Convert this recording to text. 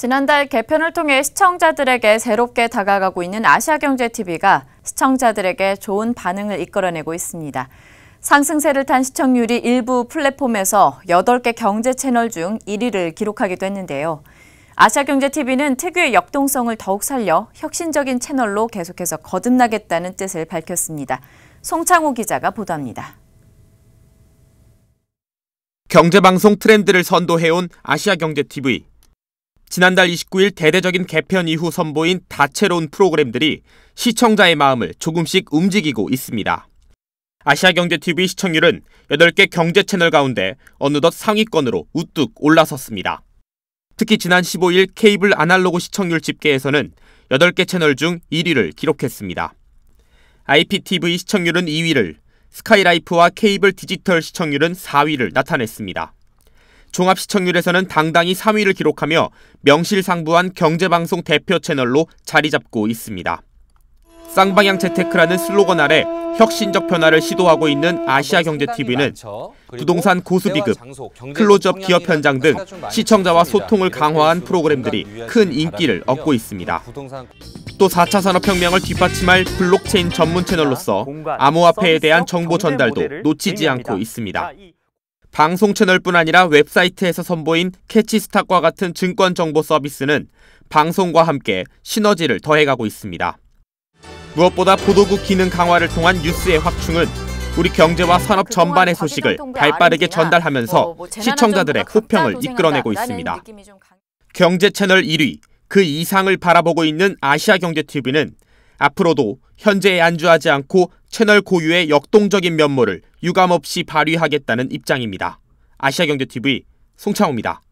지난달 개편을 통해 시청자들에게 새롭게 다가가고 있는 아시아경제TV가 시청자들에게 좋은 반응을 이끌어내고 있습니다. 상승세를 탄 시청률이 일부 플랫폼에서 8개 경제 채널 중 1위를 기록하기도 했는데요. 아시아경제TV는 특유의 역동성을 더욱 살려 혁신적인 채널로 계속해서 거듭나겠다는 뜻을 밝혔습니다. 송창호 기자가 보도합니다. 경제방송 트렌드를 선도해온 아시아경제TV. 지난달 29일 대대적인 개편 이후 선보인 다채로운 프로그램들이 시청자의 마음을 조금씩 움직이고 있습니다. 아시아경제TV 시청률은 8개 경제 채널 가운데 어느덧 상위권으로 우뚝 올라섰습니다. 특히 지난 15일 케이블 아날로그 시청률 집계에서는 8개 채널 중 1위를 기록했습니다. IPTV 시청률은 2위를, 스카이라이프와 케이블 디지털 시청률은 4위를 나타냈습니다. 종합 시청률에서는 당당히 3위를 기록하며 명실상부한 경제방송 대표 채널로 자리 잡고 있습니다. 쌍방향 재테크라는 슬로건 아래 혁신적 변화를 시도하고 있는 아시아경제TV는 부동산 고수 비급, 클로즈업 기업 현장 등 시청자와 소통을 강화한 프로그램들이 큰 인기를 얻고 있습니다. 또 4차 산업혁명을 뒷받침할 블록체인 전문 채널로서 암호화폐에 대한 정보 전달도 놓치지 않고 있습니다. 방송 채널뿐 아니라 웹사이트에서 선보인 캐치스탁과 같은 증권 정보 서비스는 방송과 함께 시너지를 더해가고 있습니다. 무엇보다 보도국 기능 강화를 통한 뉴스의 확충은 우리 경제와 산업 전반의 소식을 발빠르게 전달하면서 뭐, 뭐, 시청자들의 호평을 이끌어내고 있습니다. 경제 채널 1위, 그 이상을 바라보고 있는 아시아경제TV는 앞으로도 현재에 안주하지 않고 채널 고유의 역동적인 면모를 유감없이 발휘하겠다는 입장입니다. 아시아경제TV 송창호입니다.